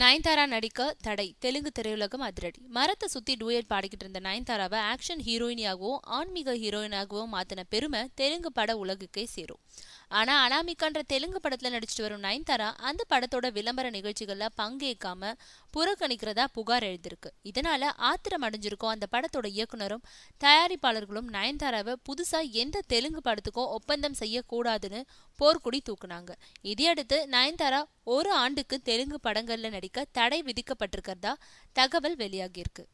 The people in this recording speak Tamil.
நயன்தாரா நடிக்க தடை தெலுங்கு திரையுலகம் அதிரடி மரத்தை சுத்தி டூயட் பாடிக்கிட்டு இருந்த நயன்தாராவை ஆக்ஷன் ஹீரோயினியாகவும் ஆன்மீக ஹீரோயினாகவோ மாத்தின பெருமை தெலுங்கு பட உலகுக்கே சேரும் ஆனா அனாமிகான்ற தெலுங்கு படத்துல நடிச்சிட்டு வரும் நயன்தாரா அந்த படத்தோட விளம்பர நிகழ்ச்சிகள்ல பங்கேற்காம புறக்கணிக்கிறதா புகார் எழுதியிருக்கு இதனால ஆத்திரம் அடைஞ்சிருக்கும் அந்த படத்தோட இயக்குனரும் தயாரிப்பாளர்களும் நயன்தாராவை புதுசா எந்த தெலுங்கு படத்துக்கோ ஒப்பந்தம் செய்யக்கூடாதுன்னு போர்க்குடி தூக்குனாங்க இதையடுத்து நயன்தாரா ஒரு ஆண்டுக்கு தெலுங்கு படங்கள்ல நடிக்க தடை விதிக்கப்பட்டிருக்கிறதா தகவல் வெளியாகியிருக்கு